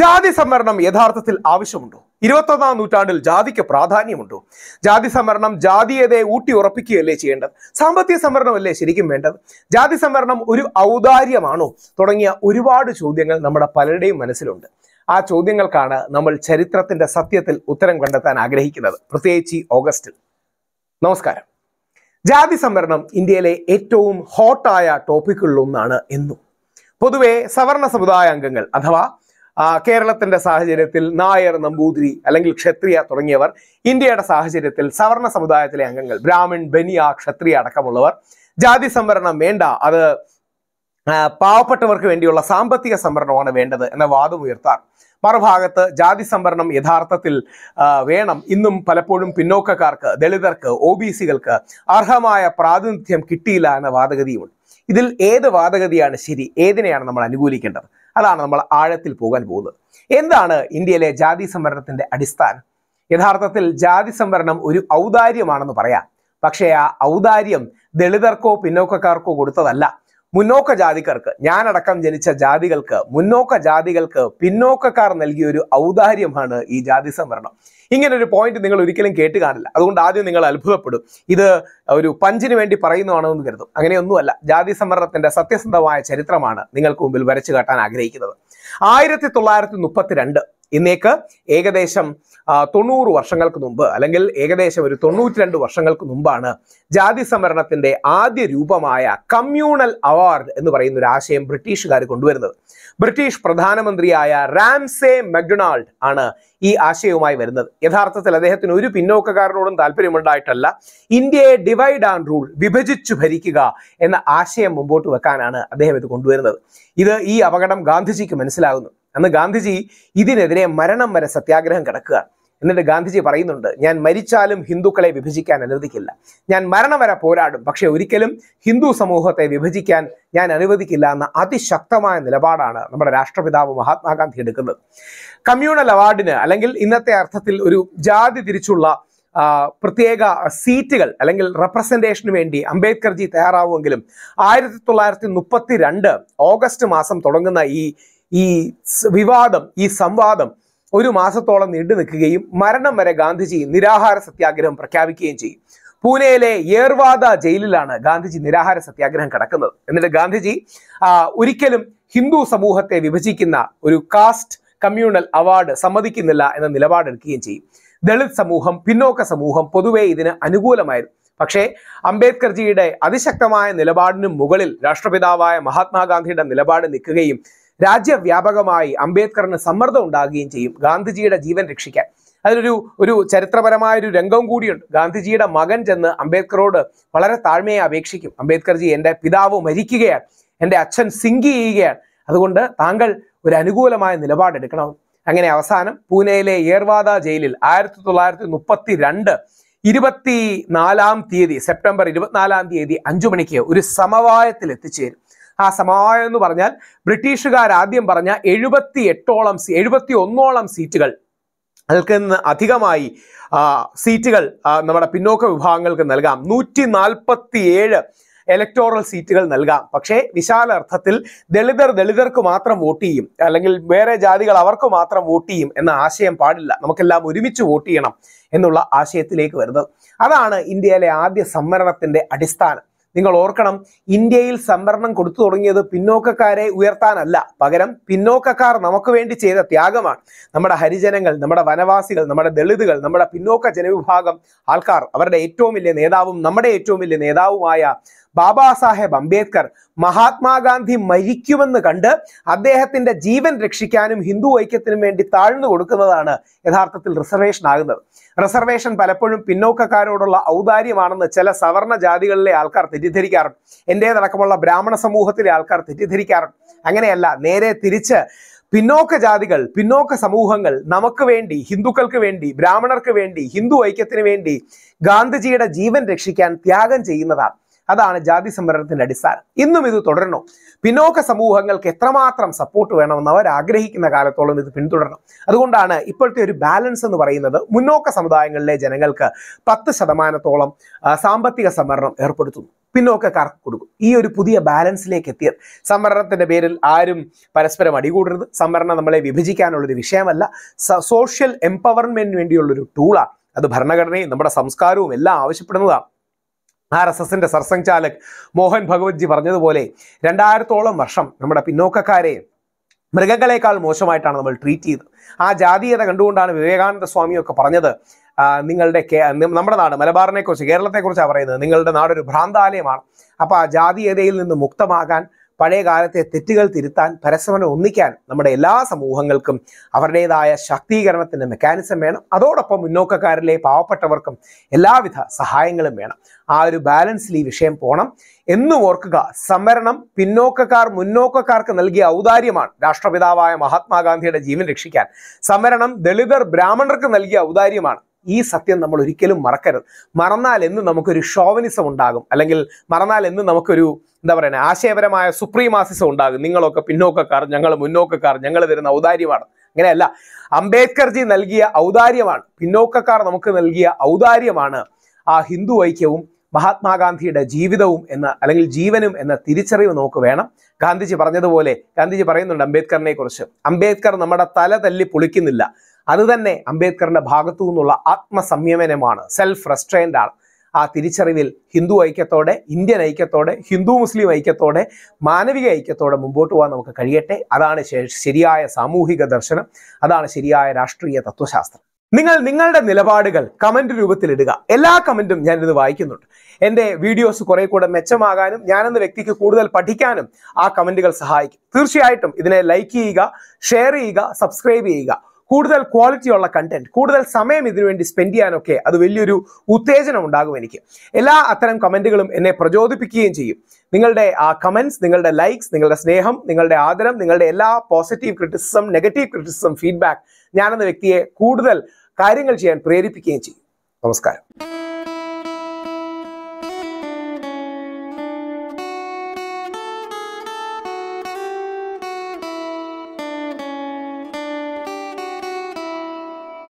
ജാതി സംവരണം യഥാർത്ഥത്തിൽ ആവശ്യമുണ്ടോ ഇരുപത്തൊന്നാം നൂറ്റാണ്ടിൽ ജാതിക്ക് പ്രാധാന്യമുണ്ടോ ജാതി സംവരണം ജാതീയതയെ ഊട്ടി ഉറപ്പിക്കുകയല്ലേ ചെയ്യേണ്ടത് സാമ്പത്തിക സംവരണമല്ലേ ശരിക്കും വേണ്ടത് ജാതി സംവരണം ഒരു ഔദാര്യമാണോ തുടങ്ങിയ ഒരുപാട് ചോദ്യങ്ങൾ നമ്മുടെ പലരുടെയും മനസ്സിലുണ്ട് ആ ചോദ്യങ്ങൾക്കാണ് നമ്മൾ ചരിത്രത്തിന്റെ സത്യത്തിൽ ഉത്തരം കണ്ടെത്താൻ ആഗ്രഹിക്കുന്നത് പ്രത്യേകിച്ച് ഓഗസ്റ്റിൽ നമസ്കാരം ജാതി സംവരണം ഇന്ത്യയിലെ ഏറ്റവും ഹോട്ടായ ടോപ്പിക്കുകളിലൊന്നാണ് എന്നും പൊതുവെ സവർണ സമുദായ അംഗങ്ങൾ അഥവാ കേരളത്തിന്റെ സാഹചര്യത്തിൽ നായർ നമ്പൂതിരി അല്ലെങ്കിൽ ക്ഷത്രിയ തുടങ്ങിയവർ ഇന്ത്യയുടെ സാഹചര്യത്തിൽ സവർണ സമുദായത്തിലെ അംഗങ്ങൾ ബ്രാഹ്മിൺ ബനിയ ക്ഷത്രിയ അടക്കമുള്ളവർ ജാതി സംവരണം വേണ്ട അത് പാവപ്പെട്ടവർക്ക് വേണ്ടിയുള്ള സാമ്പത്തിക സംവരണമാണ് വേണ്ടത് എന്ന വാദം ഉയർത്താർ മറുഭാഗത്ത് ജാതി സംവരണം യഥാർത്ഥത്തിൽ വേണം ഇന്നും പലപ്പോഴും പിന്നോക്കക്കാർക്ക് ദളിതർക്ക് ഒ ബി സികൾക്ക് അർഹമായ പ്രാതിനിധ്യം കിട്ടിയില്ല എന്ന വാദഗതിയുമുണ്ട് ഇതിൽ ഏത് വാദഗതിയാണ് ശരി ഏതിനെയാണ് നമ്മൾ അനുകൂലിക്കേണ്ടത് അതാണ് നമ്മൾ ആഴത്തിൽ പോകാൻ പോകുന്നത് എന്താണ് ഇന്ത്യയിലെ ജാതി സംവരണത്തിന്റെ അടിസ്ഥാനം യഥാർത്ഥത്തിൽ ജാതി സംവരണം ഒരു ഔദാര്യമാണെന്ന് പറയാം പക്ഷേ ആ ഔദാര്യം ദളിതർക്കോ പിന്നോക്കക്കാർക്കോ കൊടുത്തതല്ല മുന്നോക്ക ജാതിക്കാർക്ക് ഞാനടക്കം ജനിച്ച ജാതികൾക്ക് മുന്നോക്ക ജാതികൾക്ക് പിന്നോക്കക്കാർ നൽകിയ ഒരു ഔദാര്യമാണ് ഈ ജാതി സംവരണം ഇങ്ങനെ ഒരു പോയിന്റ് നിങ്ങൾ ഒരിക്കലും കേട്ട് കാണില്ല അതുകൊണ്ട് ആദ്യം നിങ്ങൾ അത്ഭുതപ്പെടും ഇത് ഒരു പഞ്ചിന് വേണ്ടി പറയുന്നതാണോ എന്ന് കരുതും അങ്ങനെയൊന്നുമല്ല ജാതി സംവരണത്തിന്റെ സത്യസന്ധമായ ചരിത്രമാണ് നിങ്ങൾക്ക് മുമ്പിൽ വരച്ചു കാട്ടാൻ ആഗ്രഹിക്കുന്നത് ആയിരത്തി തൊള്ളായിരത്തി മുപ്പത്തിരണ്ട് ഇന്നേക്ക് ഏകദേശം തൊണ്ണൂറ് വർഷങ്ങൾക്ക് മുമ്പ് അല്ലെങ്കിൽ ഏകദേശം ഒരു തൊണ്ണൂറ്റിരണ്ട് വർഷങ്ങൾക്ക് മുമ്പാണ് ജാതി സംവരണത്തിന്റെ ആദ്യ രൂപമായ കമ്മ്യൂണൽ അവാർഡ് എന്ന് പറയുന്ന ഒരു ആശയം ബ്രിട്ടീഷുകാർ കൊണ്ടുവരുന്നത് ബ്രിട്ടീഷ് പ്രധാനമന്ത്രിയായ റാംസെ മക്ഡൊണാൾഡ് ആണ് ഈ ആശയവുമായി വരുന്നത് യഥാർത്ഥത്തിൽ അദ്ദേഹത്തിന് ഒരു പിന്നോക്കക്കാരനോടും താല്പര്യമുണ്ടായിട്ടല്ല ഇന്ത്യയെ ഡിവൈഡ് ആൻഡ് റൂൾ വിഭജിച്ചു ഭരിക്കുക എന്ന ആശയം മുമ്പോട്ട് വെക്കാനാണ് അദ്ദേഹം ഇത് കൊണ്ടുവരുന്നത് ഇത് ഈ അപകടം ഗാന്ധിജിക്ക് മനസ്സിലാകുന്നു അന്ന് ഗാന്ധിജി ഇതിനെതിരെ മരണം വരെ സത്യാഗ്രഹം കിടക്കുകയാണ് എന്നിട്ട് ഗാന്ധിജി പറയുന്നുണ്ട് ഞാൻ മരിച്ചാലും ഹിന്ദുക്കളെ വിഭജിക്കാൻ അനുവദിക്കില്ല ഞാൻ മരണം വരെ പോരാടും പക്ഷെ ഒരിക്കലും ഹിന്ദു സമൂഹത്തെ വിഭജിക്കാൻ ഞാൻ അനുവദിക്കില്ല എന്ന അതിശക്തമായ നിലപാടാണ് നമ്മുടെ രാഷ്ട്രപിതാവ് മഹാത്മാഗാന്ധി എടുക്കുന്നത് കമ്മ്യൂണൽ അവാർഡിന് അല്ലെങ്കിൽ ഇന്നത്തെ അർത്ഥത്തിൽ ഒരു ജാതി തിരിച്ചുള്ള പ്രത്യേക സീറ്റുകൾ അല്ലെങ്കിൽ റെപ്രസെൻറ്റേഷന് വേണ്ടി അംബേദ്കർജി തയ്യാറാവുമെങ്കിലും ആയിരത്തി തൊള്ളായിരത്തി മുപ്പത്തി രണ്ട് ഓഗസ്റ്റ് മാസം തുടങ്ങുന്ന ഈ ഈ വിവാദം ഈ സംവാദം ഒരു മാസത്തോളം നീണ്ടു നിൽക്കുകയും മരണം വരെ ഗാന്ധിജി നിരാഹാര സത്യാഗ്രഹം പ്രഖ്യാപിക്കുകയും ചെയ്യും പൂനെയിലെ ഏർവാദ ജയിലിലാണ് ഗാന്ധിജി നിരാഹാര സത്യാഗ്രഹം കിടക്കുന്നത് എന്നിട്ട് ഗാന്ധിജി ഒരിക്കലും ഹിന്ദു സമൂഹത്തെ വിഭജിക്കുന്ന ഒരു കാസ്റ്റ് കമ്മ്യൂണൽ അവാർഡ് സമ്മതിക്കുന്നില്ല എന്ന നിലപാടെടുക്കുകയും ചെയ്യും ദളിത് സമൂഹം പിന്നോക്ക സമൂഹം പൊതുവെ ഇതിന് അനുകൂലമായിരുന്നു പക്ഷേ അംബേദ്കർജിയുടെ അതിശക്തമായ നിലപാടിനും മുകളിൽ രാഷ്ട്രപിതാവായ മഹാത്മാഗാന്ധിയുടെ നിലപാട് നിൽക്കുകയും രാജ്യവ്യാപകമായി അംബേദ്കറിന് സമ്മർദ്ദം ഉണ്ടാകുകയും ചെയ്യും ഗാന്ധിജിയുടെ ജീവൻ രക്ഷിക്കാൻ അതിലൊരു ഒരു ചരിത്രപരമായ ഒരു രംഗം കൂടിയുണ്ട് ഗാന്ധിജിയുടെ മകൻ ചെന്ന് അംബേദ്കറോട് വളരെ താഴ്മയെ അപേക്ഷിക്കും അംബേദ്കർജി എൻ്റെ പിതാവ് മരിക്കുകയാണ് എൻ്റെ അച്ഛൻ സിങ്ക് ചെയ്യുകയാണ് അതുകൊണ്ട് താങ്കൾ ഒരു അനുകൂലമായ നിലപാടെടുക്കണം അങ്ങനെ അവസാനം പൂനെയിലെ ഏർവാദ ജയിലിൽ ആയിരത്തി തൊള്ളായിരത്തി മുപ്പത്തി രണ്ട് ഇരുപത്തി നാലാം തീയതി സെപ്റ്റംബർ ഇരുപത്തിനാലാം തീയതി അഞ്ചു മണിക്ക് ഒരു സമവായത്തിൽ എത്തിച്ചേരും ആ സമവായം എന്ന് പറഞ്ഞാൽ ബ്രിട്ടീഷുകാർ ആദ്യം പറഞ്ഞ എഴുപത്തി എട്ടോളം എഴുപത്തി ഒന്നോളം സീറ്റുകൾ അതിൽ നിന്ന് അധികമായി സീറ്റുകൾ നമ്മുടെ പിന്നോക്ക വിഭാഗങ്ങൾക്ക് നൽകാം നൂറ്റി നാൽപ്പത്തി ഏഴ് ഇലക്ടോറൽ സീറ്റുകൾ നൽകാം പക്ഷേ വിശാല അർത്ഥത്തിൽ ദളിതർ ദളിതർക്ക് മാത്രം വോട്ട് ചെയ്യും അല്ലെങ്കിൽ വേറെ ജാതികൾ അവർക്ക് മാത്രം വോട്ട് ചെയ്യും എന്ന ആശയം പാടില്ല നമുക്കെല്ലാം ഒരുമിച്ച് വോട്ട് ചെയ്യണം എന്നുള്ള ആശയത്തിലേക്ക് വരുന്നത് അതാണ് ഇന്ത്യയിലെ ആദ്യ സംവരണത്തിന്റെ അടിസ്ഥാനം നിങ്ങൾ ഓർക്കണം ഇന്ത്യയിൽ സംവരണം കൊടുത്തു തുടങ്ങിയത് പിന്നോക്കക്കാരെ ഉയർത്താനല്ല പകരം പിന്നോക്കക്കാർ നമുക്ക് വേണ്ടി ചെയ്ത ത്യാഗമാണ് നമ്മുടെ ഹരിജനങ്ങൾ നമ്മുടെ വനവാസികൾ നമ്മുടെ ദളിതുകൾ നമ്മുടെ പിന്നോക്ക ജനവിഭാഗം ആൾക്കാർ അവരുടെ ഏറ്റവും വലിയ നേതാവും നമ്മുടെ ഏറ്റവും വലിയ നേതാവുമായ ബാബാ സാഹേബ് അംബേദ്കർ മഹാത്മാഗാന്ധി മരിക്കുമെന്ന് കണ്ട് അദ്ദേഹത്തിന്റെ ജീവൻ രക്ഷിക്കാനും ഹിന്ദു ഐക്യത്തിനും വേണ്ടി താഴ്ന്നു കൊടുക്കുന്നതാണ് യഥാർത്ഥത്തിൽ റിസർവേഷൻ ആകുന്നത് റിസർവേഷൻ പലപ്പോഴും പിന്നോക്കക്കാരോടുള്ള ഔദാര്യമാണെന്ന് ചില സവർണ ജാതികളിലെ ആൾക്കാർ തെറ്റിദ്ധരിക്കാറുണ്ട് എന്റേതടക്കമുള്ള ബ്രാഹ്മണ സമൂഹത്തിലെ ആൾക്കാർ തെറ്റിദ്ധരിക്കാറുണ്ട് അങ്ങനെയല്ല നേരെ തിരിച്ച് പിന്നോക്ക ജാതികൾ പിന്നോക്ക സമൂഹങ്ങൾ നമുക്ക് വേണ്ടി ഹിന്ദുക്കൾക്ക് വേണ്ടി ബ്രാഹ്മണർക്ക് വേണ്ടി ഹിന്ദു ഐക്യത്തിന് വേണ്ടി ഗാന്ധിജിയുടെ ജീവൻ രക്ഷിക്കാൻ ത്യാഗം ചെയ്യുന്നതാണ് അതാണ് ജാതി സംവരണത്തിന്റെ അടിസ്ഥാനം ഇന്നും ഇത് തുടരണോ പിന്നോക്ക സമൂഹങ്ങൾക്ക് എത്രമാത്രം സപ്പോർട്ട് വേണമെന്ന് അവർ ആഗ്രഹിക്കുന്ന കാലത്തോളം ഇത് പിന്തുടരണം അതുകൊണ്ടാണ് ഇപ്പോഴത്തെ ഒരു ബാലൻസ് എന്ന് പറയുന്നത് മുന്നോക്ക സമുദായങ്ങളിലെ ജനങ്ങൾക്ക് പത്ത് ശതമാനത്തോളം സാമ്പത്തിക സംവരണം ഏർപ്പെടുത്തുന്നു പിന്നോക്കക്കാർക്ക് കൊടുക്കും ഈ ഒരു പുതിയ ബാലൻസിലേക്ക് എത്തിയത് സംവരണത്തിന്റെ പേരിൽ ആരും പരസ്പരം അടികൂടരുത് സംവരണം നമ്മളെ വിഭജിക്കാനുള്ളൊരു വിഷയമല്ല സോഷ്യൽ എംപവർമെന്റിന് വേണ്ടിയുള്ളൊരു ടൂളാണ് അത് ഭരണഘടനയും നമ്മുടെ സംസ്കാരവും എല്ലാം ആവശ്യപ്പെടുന്നതാണ് ആർ എസ് എസിന്റെ സർസംഘചാലക് മോഹൻ ഭഗവത്ജി പറഞ്ഞതുപോലെ രണ്ടായിരത്തോളം വർഷം നമ്മുടെ പിന്നോക്കക്കാരെ മൃഗങ്ങളെക്കാൾ മോശമായിട്ടാണ് നമ്മൾ ട്രീറ്റ് ചെയ്തത് ആ ജാതീയത കണ്ടുകൊണ്ടാണ് വിവേകാനന്ദ സ്വാമിയൊക്കെ പറഞ്ഞത് നിങ്ങളുടെ നമ്മുടെ നാട് മലബാറിനെക്കുറിച്ച് കേരളത്തെക്കുറിച്ചാണ് പറയുന്നത് നിങ്ങളുടെ നാടൊരു ഭ്രാന്താലയമാണ് അപ്പോൾ ആ ജാതീയതയിൽ നിന്ന് മുക്തമാകാൻ പഴയ കാലത്തെ തെറ്റുകൾ തിരുത്താൻ പരസ്പരം ഒന്നിക്കാൻ നമ്മുടെ എല്ലാ സമൂഹങ്ങൾക്കും അവരുടേതായ ശാക്തീകരണത്തിൻ്റെ മെക്കാനിസം വേണം അതോടൊപ്പം മുന്നോക്കക്കാരിലെ പാവപ്പെട്ടവർക്കും എല്ലാവിധ സഹായങ്ങളും വേണം ആ ഒരു ബാലൻസിൽ ഈ വിഷയം പോകണം എന്ന് ഓർക്കുക സംവരണം പിന്നോക്കക്കാർ മുന്നോക്കക്കാർക്ക് നൽകിയ ഔദാര്യമാണ് രാഷ്ട്രപിതാവായ മഹാത്മാഗാന്ധിയുടെ ജീവൻ രക്ഷിക്കാൻ സംവരണം ദളിതർ ബ്രാഹ്മണർക്ക് നൽകിയ ഔദാര്യമാണ് ഈ സത്യം നമ്മൾ ഒരിക്കലും മറക്കരുത് മറന്നാൽ എന്ന് നമുക്കൊരു ഷോവനിസം ഉണ്ടാകും അല്ലെങ്കിൽ മറന്നാൽ എന്ന് നമുക്കൊരു എന്താ പറയുക ആശയപരമായ സുപ്രീമാസിസം ഉണ്ടാകും നിങ്ങളൊക്കെ പിന്നോക്കക്കാർ ഞങ്ങൾ മുന്നോക്കക്കാർ ഞങ്ങൾ തരുന്ന ഔദാര്യമാണ് അങ്ങനെയല്ല അംബേദ്കർജി നൽകിയ ഔദാര്യമാണ് പിന്നോക്കക്കാർ നമുക്ക് നൽകിയ ഔദാര്യമാണ് ആ ഹിന്ദു ഐക്യവും മഹാത്മാഗാന്ധിയുടെ ജീവിതവും എന്ന അല്ലെങ്കിൽ ജീവനും എന്ന തിരിച്ചറിവ് നമുക്ക് വേണം ഗാന്ധിജി പറഞ്ഞതുപോലെ ഗാന്ധിജി പറയുന്നുണ്ട് അംബേദ്കറിനെ കുറിച്ച് അംബേദ്കർ നമ്മുടെ തല തല്ലി പൊളിക്കുന്നില്ല അതുതന്നെ അംബേദ്കറിന്റെ ഭാഗത്തു നിന്നുള്ള ആത്മസംയമനമാണ് സെൽഫ് റെസ്ട്രെയിൻഡ് ആണ് ആ തിരിച്ചറിവിൽ ഹിന്ദു ഐക്യത്തോടെ ഇന്ത്യൻ ഐക്യത്തോടെ ഹിന്ദു മുസ്ലിം ഐക്യത്തോടെ മാനവിക ഐക്യത്തോടെ മുമ്പോട്ട് പോകാൻ നമുക്ക് കഴിയട്ടെ അതാണ് ശരിയായ സാമൂഹിക ദർശനം അതാണ് ശരിയായ രാഷ്ട്രീയ തത്വശാസ്ത്രം നിങ്ങൾ നിങ്ങളുടെ നിലപാടുകൾ കമന്റ് രൂപത്തിൽ ഇടുക എല്ലാ കമന്റും ഞാനിത് വായിക്കുന്നുണ്ട് എൻ്റെ വീഡിയോസ് കുറെ കൂടെ മെച്ചമാകാനും ഞാനെന്ന വ്യക്തിക്ക് കൂടുതൽ പഠിക്കാനും ആ കമന്റുകൾ സഹായിക്കും തീർച്ചയായിട്ടും ഇതിനെ ലൈക്ക് ചെയ്യുക ഷെയർ ചെയ്യുക സബ്സ്ക്രൈബ് ചെയ്യുക കൂടുതൽ ക്വാളിറ്റി ഉള്ള കണ്ടന്റ് കൂടുതൽ സമയം ഇതിനുവേണ്ടി സ്പെൻഡ് ചെയ്യാനൊക്കെ അത് വലിയൊരു ഉത്തേജനം ഉണ്ടാകും എനിക്ക് എല്ലാ അത്തരം കമൻറ്റുകളും എന്നെ പ്രചോദിപ്പിക്കുകയും ചെയ്യും നിങ്ങളുടെ ആ കമൻസ് നിങ്ങളുടെ ലൈക്സ് നിങ്ങളുടെ സ്നേഹം നിങ്ങളുടെ ആദരം നിങ്ങളുടെ എല്ലാ positive criticism negative criticism feedback ഞാനെന്ന വ്യക്തിയെ കൂടുതൽ കാര്യങ്ങൾ ചെയ്യാൻ പ്രേരിപ്പിക്കുകയും ചെയ്യും നമസ്കാരം